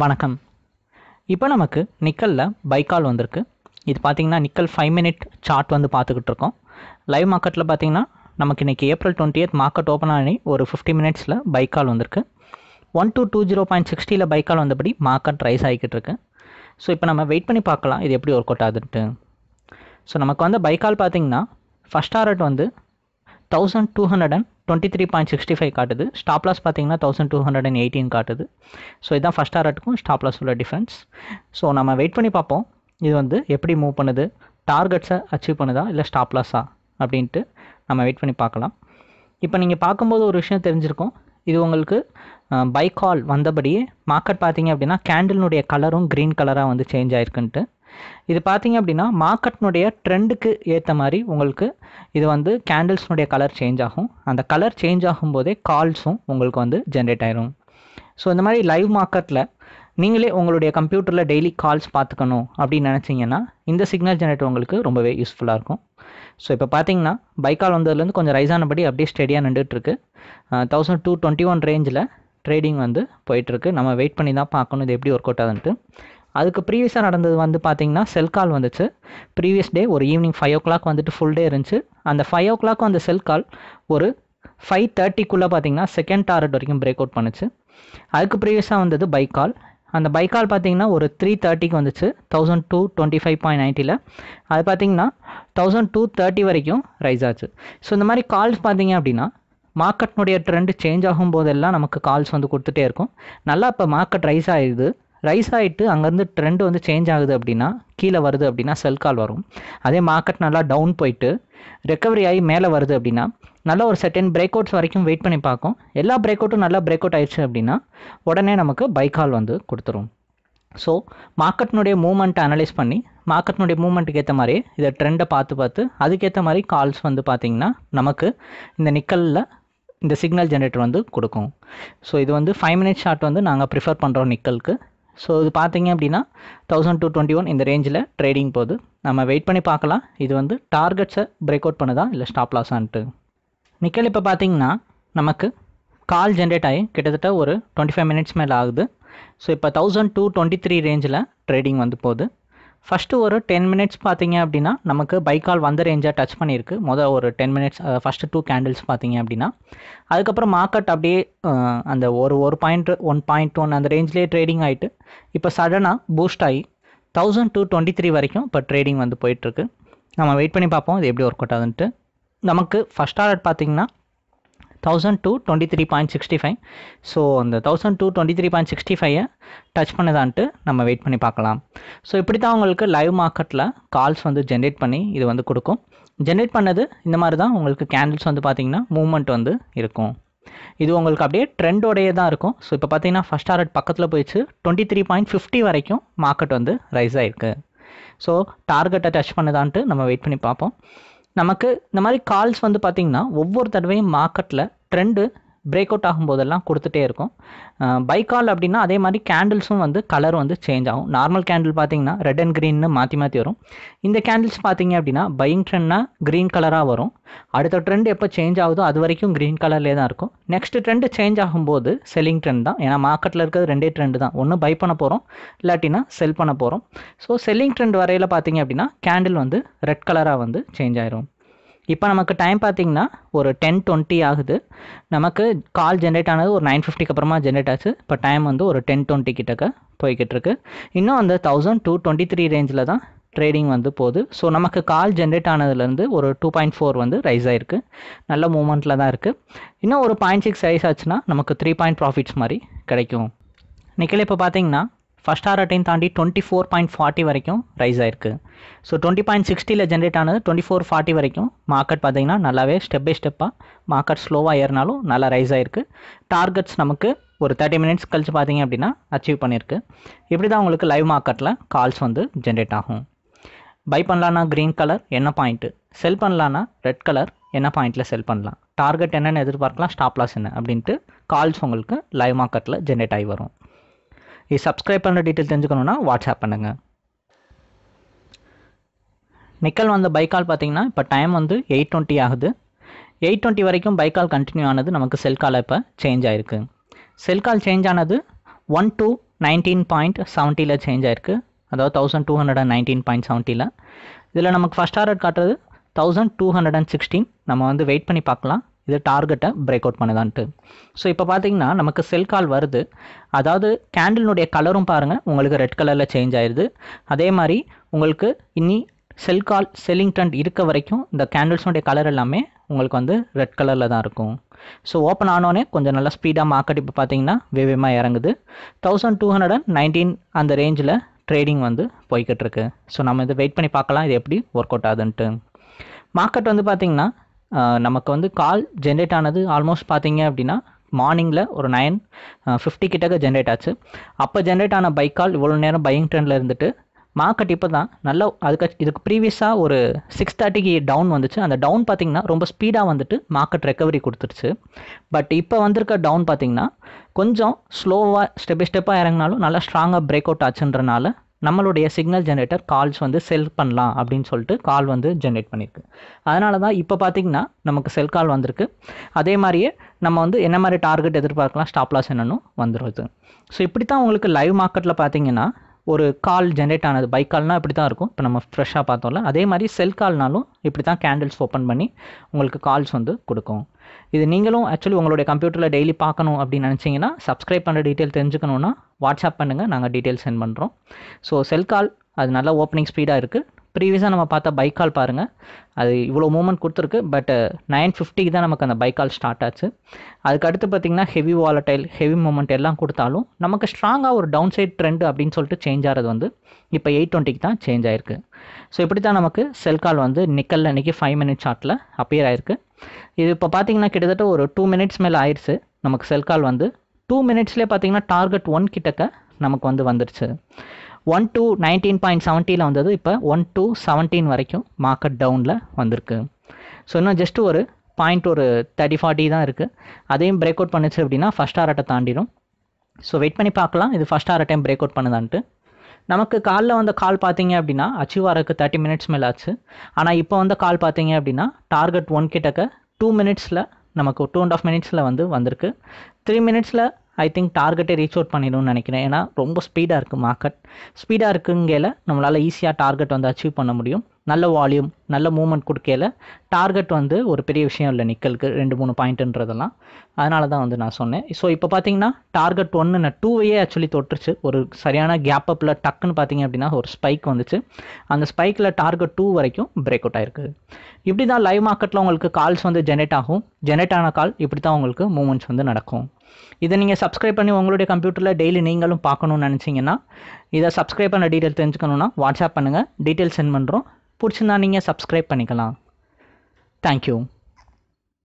வணக்கம் இப்போ நமக்கு நிக்கலில் பைக்கால் வந்திருக்கு இது பார்த்திங்கன்னா நிக்கல் ஃபைவ் மினிட் சார்ட் வந்து பார்த்துக்கிட்டு இருக்கோம் லைவ் மார்க்கெட்டில் பார்த்திங்கன்னா நமக்கு இன்றைக்கி April twenty eight market open ஆகி ஒரு ஃபிஃப்டி மினிட்ஸில் பைக்கால் வந்திருக்கு one two two zero point சிக்ஸ்டியில் பைக்கால் வந்தபடி மார்க்கெட் ரைஸ் ஆகிக்கிட்டு இருக்கு ஸோ இப்போ நம்ம வெயிட் பண்ணி பார்க்கலாம் இது எப்படி ஒர்க் அவுட் ஆகுதுன்ட்டு ஸோ நமக்கு வந்து பைக்கால் பார்த்திங்கன்னா ஃபஸ்ட் ஆர்ட் வந்து thousand two hundred and twenty three point sixty five காட்டுது ஸ்டாப் லாஸ் பார்த்தீங்கன்னா thousand two hundred and eighteen காட்டுது ஸோ இதுதான் ஃபஸ்ட் டாரட்டுக்கும் ஸ்டாப் லாஸ் உள்ள டிஃப்ரென்ஸ் ஸோ நம்ம வெயிட் பண்ணி பார்ப்போம் இது வந்து எப்படி மூவ் பண்ணுது டார்கெட்ஸை அச்சீவ் பண்ணுதா இல்லை ஸ்டாப் லாஸா அப்படின்ட்டு நம்ம வெயிட் பண்ணி பார்க்கலாம் இப்போ நீங்கள் பார்க்கும்போது ஒரு விஷயம் தெரிஞ்சிருக்கும் இது உங்களுக்கு பைக் கால் வந்தபடியே மார்க்கெட் பார்த்தீங்க அப்படின்னா கேண்டிலுடைய கலரும் க்ரீன் கலராக வந்து சேஞ்ச் ஆயிருக்குன்ட்டு இது பார்த்தீங்க அப்படின்னா மார்க்கெட்னுடைய ட்ரெண்டுக்கு ஏற்ற மாதிரி உங்களுக்கு இது வந்து கேண்டில்ஸ்னுடைய கலர் சேஞ்ச் ஆகும் அந்த கலர் சேஞ்ச் ஆகும்போதே கால்ஸும் உங்களுக்கு வந்து ஜென்ரேட் ஆயிரும் ஸோ இந்த மாதிரி லைவ் மார்க்கெட்டில் நீங்களே உங்களுடைய கம்ப்யூட்டரில் டெய்லி கால்ஸ் பார்த்துக்கணும் அப்படின்னு நினச்சிங்கன்னா இந்த சிக்னல் ஜென்ரேட்டர் உங்களுக்கு ரொம்பவே யூஸ்ஃபுல்லாக இருக்கும் ஸோ இப்போ பார்த்தீங்கன்னா பைக்கால் வந்ததுலேருந்து கொஞ்சம் ரைஸ் ஆனபடி அப்படியே ஸ்டெடியாக நின்றுட்டுருக்கு தௌசண்ட் டூ டுவெண்ட்டி ஒன் ரேஞ்சில் ட்ரேடிங் வந்து போயிட்டுருக்கு நம்ம வெயிட் பண்ணி தான் பார்க்கணும் இது எப்படி ஒர்க் அவுட் ஆகுதுன்ட்டு அதுக்கு ப்ரீவியஸாக நடந்தது வந்து பார்த்தீங்கன்னா செல் கால் வந்துச்சு ப்ரீவியஸ் டே ஒரு ஈவினிங் ஃபைவ் ஓ கிளாக் வந்துட்டு ஃபுல் டே இருந்துச்சு அந்த ஃபைவ் ஓ கிளாக் அந்த செல் கால் ஒரு ஃபைவ் தேர்ட்டிக்குள்ளே பார்த்தீங்கன்னா செகண்ட் டார்கெட் வரைக்கும் பிரேக் அவுட் பண்ணுச்சு அதுக்கு ப்ரீவியஸாக வந்தது பைக் கால் அந்த பைக் கால் பார்த்தீங்கன்னா ஒரு த்ரீ தேர்ட்டிக்கு வந்துச்சு thousand two twenty five point நைன்ட்டியில் அது பார்த்தீங்கன்னா தௌசண்ட் டூ தேர்ட்டி வரைக்கும் ரைஸ் ஆச்சு ஸோ இந்த மாதிரி கால்ஸ் பார்த்தீங்க அப்படின்னா மார்க்கெட்னுடைய ட்ரெண்ட் சேஞ்ச் ஆகும் போதெல்லாம் நமக்கு கால்ஸ் வந்து கொடுத்துட்டே இருக்கும் நல்லா இப்போ மார்க்கெட் ரைஸ் ஆகிடுது ரைஸ் ஆகிட்டு அங்கேருந்து ட்ரெண்டு வந்து சேஞ்ச் ஆகுது அப்படின்னா கீழே வருது அப்படின்னா செல் கால் வரும் அதே மார்க்கெட் நல்லா டவுன் போயிட்டு ரெக்கவரி ஆகி மேலே வருது அப்படின்னா நல்ல ஒரு செட்டன் பிரேக் அவுட்ஸ் வரைக்கும் வெயிட் பண்ணி பார்க்கும் எல்லா பிரேக் அவுட்டும் நல்லா பிரேக் அவுட் ஆயிடுச்சு அப்படின்னா உடனே நமக்கு பை கால் வந்து கொடுத்துரும் ஸோ மார்க்கெட்னுடைய மூமெண்ட்டை அனலைஸ் பண்ணி மார்க்கெட்னுடைய மூமெண்ட்டுக்கு ஏற்ற மாதிரி இதை ட்ரெண்டை பார்த்து பார்த்து அதுக்கேற்ற மாதிரி கால்ஸ் வந்து பார்த்திங்கன்னா நமக்கு இந்த நிக்கலில் இந்த சிக்னல் ஜென்ரேட்டர் வந்து கொடுக்கும் ஸோ இது வந்து ஃபைவ் மினிட்ஸ் ஷார்ட் வந்து நாங்கள் ப்ரிஃபர் பண்ணுறோம் நிக்கலுக்கு ஸோ இது பார்த்தீங்க அப்படின்னா தௌசண்ட் டூ டுவெண்ட்டி ஒன் இந்த ரேஞ்சில் ட்ரேடிங் போகுது நம்ம வெயிட் பண்ணி பார்க்கலாம் இது வந்து டார்கெட்ஸை பிரேக் அவுட் பண்ணுதா இல்லை ஸ்டாப் லாஸான்ட்டு நிக்கல் இப்போ பார்த்தீங்கன்னா நமக்கு கால் ஜென்ரேட் ஆகி கிட்டத்தட்ட ஒரு டுவெண்ட்டி ஃபைவ் மினிட்ஸ் மேலே ஆகுது ஸோ இப்போ தௌசண்ட் டூ டுவெண்ட்டி த்ரீ ரேஞ்சில் ட்ரேடிங் வந்து போகுது ஃபஸ்ட்டு ஒரு டென் மினிட்ஸ் பார்த்தீங்க அப்படின்னா நமக்கு பைக்கால் வந்த ரேஞ்சாக டச் பண்ணியிருக்கு மொதல் ஒரு ten minutes first two candles பார்த்தீங்க அப்படின்னா அதுக்கப்புறம் மார்க்கெட் அப்படியே அந்த ஒரு ஒரு பாயிண்ட் ஒன் பாயிண்ட் ஒன் அந்த ரேஞ்சிலே ட்ரேடிங் ஆகிட்டு இப்போ சடனாக பூஸ்ட் ஆகி தௌசண்ட் டூ டுவெண்ட்டி த்ரீ வரைக்கும் இப்போ ட்ரேடிங் வந்து போயிட்டுருக்கு நம்ம வெயிட் பண்ணி பார்ப்போம் இது எப்படி ஒர்க் அவுட் ஆகுதுன்ட்டு நமக்கு ஃபஸ்ட் ஆர்டர் பார்த்திங்கன்னா thousand two twenty three point sixty five so அந்த thousand two twenty three point sixty ஃபைவை டச் பண்ணுதான்ட்டு நம்ம வெயிட் பண்ணி பார்க்கலாம் ஸோ இப்படி தான் உங்களுக்கு லைவ் மார்க்கெட்டில் கால்ஸ் வந்து ஜென்ரேட் பண்ணி இது வந்து கொடுக்கும் ஜென்ரேட் பண்ணது இந்த மாதிரி தான் உங்களுக்கு கேண்டில்ஸ் வந்து பார்த்தீங்கன்னா மூவ்மெண்ட் வந்து இருக்கும் இது உங்களுக்கு அப்படியே ட்ரெண்டோடைய தான் இருக்கும் ஸோ இப்போ பார்த்தீங்கன்னா ஃபஸ்ட் டார்ட் பக்கத்தில் போயிடுச்சு டுவெண்ட்டி த்ரீ பாயிண்ட் ஃபிஃப்டி வரைக்கும் மார்க்கெட் வந்து ரைஸ் ஆகிருக்கு ஸோ டார்கெட்டை டச் பண்ணுதான்ட்டு நம்ம வெயிட் பண்ணி பார்ப்போம் நமக்கு இந்த மாதிரி கால்ஸ் வந்து பார்த்திங்கன்னா ஒவ்வொரு தடவையும் மார்க்கெட்டில் ட்ரெண்டு பிரேக் அவுட் ஆகும்போதெல்லாம் கொடுத்துட்டே இருக்கும் பை கால் அப்படின்னா அதே மாதிரி கேண்டில்ஸும் வந்து கலர் வந்து சேஞ்ச் ஆகும் நார்மல் கேண்டில் பார்த்தீங்கன்னா ரெட் அண்ட் க்ரீன்னு மாற்றி மாற்றி வரும் இந்த கேண்டில்ஸ் பார்த்தீங்க அப்படின்னா பையிங் ட்ரெண்ட்னா க்ரீன் கலராக வரும் அடுத்த ட்ரெண்ட் எப்போ சேஞ்ச் ஆகுதோ அது வரைக்கும் க்ரீன் கலர்லேயே தான் இருக்கும் நெக்ஸ்ட் ட்ரெண்டு சேஞ்ச் ஆகும்போது செல்லிங் ட்ரெண்ட் தான் ஏன்னா மார்க்கெட்டில் இருக்கிறது ரெண்டே ட்ரெண்டு தான் ஒன்று பை பண்ண போகிறோம் இல்லாட்டினா செல் பண்ண போகிறோம் ஸோ செல்லிங் ட்ரெண்ட் வரையில் பார்த்தீங்க அப்படின்னா கேண்டில் வந்து ரெட் கலராக வந்து சேஞ்ச் ஆயிரும் இப்போ நமக்கு டைம் பார்த்தீங்கன்னா ஒரு டென் டுவெண்ட்டி ஆகுது நமக்கு கால் ஜென்ரேட் ஆனது ஒரு நைன் ஃபிஃப்டிக்கு அப்புறமா ஜென்ரேட் ஆச்சு இப்போ டைம் வந்து ஒரு டென் டுவெண்ட்டி கிட்டக்க போய்கிட்டு இருக்கு இன்னும் அந்த தௌசண்ட் டூ டுவெண்ட்டி த்ரீ ரேஞ்சில் தான் ட்ரேடிங் வந்து போகுது ஸோ நமக்கு கால் ஜென்ரேட் ஆனதுலேருந்து ஒரு டூ பாயிண்ட் ஃபோர் வந்து ரைஸ் ஆகிருக்கு நல்ல மூமெண்ட்டில் தான் இருக்குது இன்னும் ஒரு பாயிண்ட் சிக்ஸ் ரைஸ் ஆச்சுன்னா நமக்கு த்ரீ பாயிண்ட் ப்ராஃபிட்ஸ் மாதிரி கிடைக்கும் நிக்கல் இப்போ பார்த்தீங்கன்னா ஃபஸ்ட் அட்டையும் தாண்டி டுவெண்ட்டி ஃபோர் பாயிண்ட் ஃபார்ட்டி வரைக்கும் ரைஸ் ஆயிருக்கு ஸோ டுவெண்ட்டி பாயிண்ட் சிக்ஸ்டியில் ஜென்ரேட் ஆனது டுவெண்ட்டி ஃபோர் ஃபார்ட்டி வரைக்கும் மார்க்கெட் பார்த்திங்கன்னா நல்லாவே ஸ்டெப் பை ஸ்டெப்பாக மார்க்கெட் ஸ்லோவாக ஏறினாலும் நல்லா ரைஸ் ஆயிருக்கு டார்கெட்ஸ் நமக்கு ஒரு தேர்ட்டி மினிட்ஸ் கழிச்சு பார்த்தீங்க அப்படின்னா அச்சீவ் பண்ணியிருக்கு இப்படி தான் உங்களுக்கு லைவ் மார்க்கெட்டில் கால்ஸ் வந்து ஜென்ரேட் ஆகும் பை பண்ணலான்னா க்ரீன் கலர் என்ன பாயிண்ட்டு செல் பண்ணலான்னா ரெட் கலர் என்ன பாயிண்ட்டில் செல் பண்ணலாம் டார்கெட் என்னென்னு எதிர்பார்க்கலாம் ஸ்டாப் லாஸ் என்ன அப்படின்ட்டு கால்ஸ் உங்களுக்கு லைவ் மார்க்கெட்டில் ஜென்ரேட் ஆகி வரும் இது சப்ஸ்கிரைப் பண்ணுற டீட்டெயில் தெரிஞ்சுக்கணுன்னா வாட்ஸ்அப் பண்ணுங்கள் நிக்கல் வந்த பைக்கால் பார்த்தீங்கன்னா இப்போ டைம் வந்து எயிட் டுவெண்ட்டி ஆகுது எயிட் டுவெண்ட்டி வரைக்கும் பைக்கால் கண்டினியூ ஆனது நமக்கு செல்கால் இப்போ சேஞ்ச் ஆகிருக்கு செல்கால் சேஞ்ச் ஆனது ஒன் டூ நைன்டீன் பாயிண்ட் செவன்ட்டியில் சேஞ்ச் ஆயிருக்கு அதாவது thousand two hundred and nineteen point செவன்ட்டியில் இதில் நமக்கு ஃபஸ்ட் ஆர்டர் காட்டுறது thousand two hundred and sixteen நம்ம வந்து வெயிட் பண்ணி பார்க்கலாம் இது டார்கெட்டை பிரேக் அவுட் பண்ணுதான்ட்டு ஸோ இப்போ பார்த்தீங்கன்னா நமக்கு செல் கால் வருது அதாவது கேண்டிலுடைய கலரும் பாருங்கள் உங்களுக்கு ரெட் கலரில் சேஞ்ச் ஆயிடுது அதே மாதிரி உங்களுக்கு இனி செல் கால் செல்லிங் ட்ரெண்ட் இருக்க வரைக்கும் இந்த கேண்டில்ஸுடைய கலர் எல்லாமே உங்களுக்கு வந்து ரெட் கலரில் தான் இருக்கும் ஸோ ஓப்பன் ஆனோடனே கொஞ்சம் நல்லா ஸ்பீடாக மார்க்கெட் இப்போ பார்த்தீங்கன்னா வேகமாக இறங்குது thousand two hundred and nineteen அந்த ரேஞ்சில் ட்ரேடிங் வந்து போய்கிட்டு இருக்கு ஸோ நம்ம இதை வெயிட் பண்ணி பார்க்கலாம் இது எப்படி ஒர்க் அவுட் ஆகுதுன்ட்டு மார்க்கெட் வந்து பார்த்திங்கன்னா நமக்கு வந்து கால் ஜென்ரேட் ஆனது ஆல்மோஸ்ட் பார்த்தீங்க அப்படின்னா மார்னிங்கில் ஒரு நைன் ஃபிஃப்டி கிட்டக்க ஜென்ரேட் ஆச்சு அப்போ ஜென்ரேட் ஆன பைக் கால் இவ்வளோ நேரம் பையிங் ட்ரெண்டில் இருந்துட்டு மார்க்கெட் இப்போ தான் நல்லா அதுக்கு இதுக்கு ப்ரீவியஸாக ஒரு சிக்ஸ் தேர்ட்டிக்கு டவுன் வந்துச்சு அந்த டவுன் பார்த்திங்கன்னா ரொம்ப ஸ்பீடாக வந்துட்டு மார்க்கெட் ரெக்கவரி கொடுத்துருச்சு பட் இப்போ வந்திருக்க டவுன் பார்த்திங்கன்னா கொஞ்சம் ஸ்லோவாக ஸ்டெப் பை ஸ்டெப்பாக இறங்கினாலும் நல்லா ஸ்ட்ராங்காக பிரேக் அவுட் ஆச்சுன்றனால நம்மளுடைய சிக்னல் ஜென்ரேட்டர் கால்ஸ் வந்து செல் பண்ணலாம் அப்படின்னு சொல்லிட்டு கால் வந்து ஜென்ரேட் பண்ணியிருக்கு அதனால தான் இப்போ பார்த்திங்கன்னா நமக்கு செல் கால் வந்திருக்கு அதே மாதிரியே நம்ம வந்து என்ன மாதிரி டார்கெட் எதிர்பார்க்கலாம் ஸ்டாப்லாஸ் என்னன்னு வந்துடுது ஸோ இப்படி தான் உங்களுக்கு லைவ் மார்க்கெட்டில் பார்த்தீங்கன்னா ஒரு கால் ஜென்ரேட் ஆனது பை கால்னால் இப்படி தான் இருக்கும் இப்போ நம்ம ஃப்ரெஷ்ஷாக பார்த்தோம்ல அதே மாதிரி செல் கால்னாலும் இப்படி தான் கேண்டில்ஸ் ஓப்பன் பண்ணி உங்களுக்கு கால்ஸ் வந்து கொடுக்கும் இது நீங்களும் ஆக்சுவலி உங்களுடைய கம்ப்யூட்டரில் டெய்லி பார்க்கணும் அப்படின்னு நினச்சிங்கன்னா சப்ஸ்கிரைப் பண்ணுற டீட்டெயில் தெரிஞ்சுக்கணுன்னா வாட்ஸ்அப் பண்ணுங்கள் நாங்கள் டீட்டெயில் சென்ட் பண்ணுறோம் ஸோ செல் கால் அது நல்லா ஓப்பனிங் ஸ்பீடாக இருக்குது ப்ரீவியஸாக நம்ம பார்த்த கால் பாருங்கள் அது இவ்வளோ மூமெண்ட் கொடுத்துருக்கு பட் நைன் uh, ஃபிஃப்டிக்கு தான் நமக்கு அந்த கால் ஸ்டார்ட் ஆச்சு அதுக்கடுத்து பார்த்திங்கன்னா ஹெவி வாலட்டைல் ஹெவி மூமெண்ட் எல்லாம் கொடுத்தாலும் நமக்கு ஸ்ட்ராங்காக ஒரு டவுன் சைட் ட்ரெண்ட் அப்படின்னு சொல்லிட்டு சேஞ்ச் ஆகிறது வந்து இப்போ எயிட் டுவெண்ட்டிக்கு தான் சேஞ்ச் ஆயிருக்கு ஸோ இப்படி தான் நமக்கு செல் கால் வந்து நிக்கல் அன்னைக்கு ஃபைவ் மினிட் ஷார்ட்டில் அப்பியர் ஆயிருக்கு இது இப்போ பார்த்தீங்கன்னா கிட்டத்தட்ட ஒரு டூ மினிட்ஸ் மேலே ஆயிடுச்சு நமக்கு செல் கால் வந்து டூ மினிட்ஸ்லேயே பார்த்தீங்கன்னா டார்கெட் ஒன் கிட்டக்க நமக்கு வந்து வந்துருச்சு ஒன் டூ நைன்டீன் பாயிண்ட் செவன்ட்டியில் வந்தது இப்போ ஒன் டூ செவன்டீன் வரைக்கும் மார்க்கெட் டவுனில் வந்திருக்கு ஸோ இன்னும் ஜஸ்ட் ஒரு பாயிண்ட் ஒரு தேர்ட்டி ஃபார்ட்டி தான் இருக்குது அதையும் பிரேக் அவுட் பண்ணுச்சு அப்படின்னா ஃபஸ்ட் ஆர்ட்டை தாண்டிடும் ஸோ வெயிட் பண்ணி பார்க்கலாம் இது first R time break out பண்ணுதான்ட்டு நமக்கு காலில் வந்த கால் பார்த்தீங்க அப்படின்னா அச்சீவ் ஆகிறதுக்கு தேர்ட்டி மினிட்ஸ் மேலே ஆச்சு ஆனால் இப்போ வந்த கால் பார்த்தீங்க அப்படின்னா டார்கெட் ஒன் கிட்டக்க டூ மினிட்ஸில் நமக்கு டூ அண்ட் ஆஃப் மினிட்ஸில் வந்து வந்திருக்கு த்ரீ மினிட்ஸில் ஐ திங்க் டார்கெட்டே ரீச் அவுட் பண்ணிடும்னு நினைக்கிறேன் ஏன்னா ரொம்ப ஸ்பீடாக இருக்குது மார்க்கெட் ஸ்பீடாக இருக்குங்கையில் நம்மளால் ஈஸியாக டார்கெட் வந்து அச்சீவ் பண்ண முடியும் நல்ல வால்யூம் நல்ல மூமெண்ட் கொடுக்கல டார்கெட் வந்து ஒரு பெரிய விஷயம் இல்லை நிக்கலுக்கு ரெண்டு மூணு பாயிண்ட்டுன்றதெல்லாம் அதனால தான் வந்து நான் சொன்னேன் ஸோ இப்போ பார்த்தீங்கன்னா டார்கெட் ஒன்று நான் டூவையே ஆக்சுவலி தொட்டுருச்சு ஒரு சரியான கேப் அப்பில் டக்குன்னு பார்த்தீங்க அப்படின்னா ஒரு ஸ்பைக் வந்துச்சு அந்த ஸ்பைக்கில் டார்கெட் டூ வரைக்கும் பிரேக் அவுட் ஆயிருக்கு இப்படி தான் லைவ் மார்க்கெட்டில் உங்களுக்கு கால்ஸ் வந்து ஜெனரேட் ஆகும் ஜெனரேட் ஆன கால் இப்படி தான் உங்களுக்கு மூமெண்ட்ஸ் வந்து நடக்கும் இதை நீங்கள் சப்ஸ்கிரைப் பண்ணி உங்களுடைய கம்ப்யூட்டரில் டெய்லி நீங்களும் பார்க்கணும்னு நினச்சிங்கன்னா இதை சப்ஸ்கிரைப் பண்ண டீட்டெயில் தெரிஞ்சுக்கணுன்னா வாட்ஸ்அப் பண்ணுங்கள் டீட்டெயில் சென்ட் பண்ணுறோம் பிடிச்சிருந்தா நீங்கள் சப்ஸ்கிரைப் பண்ணிக்கலாம் தேங்க்யூ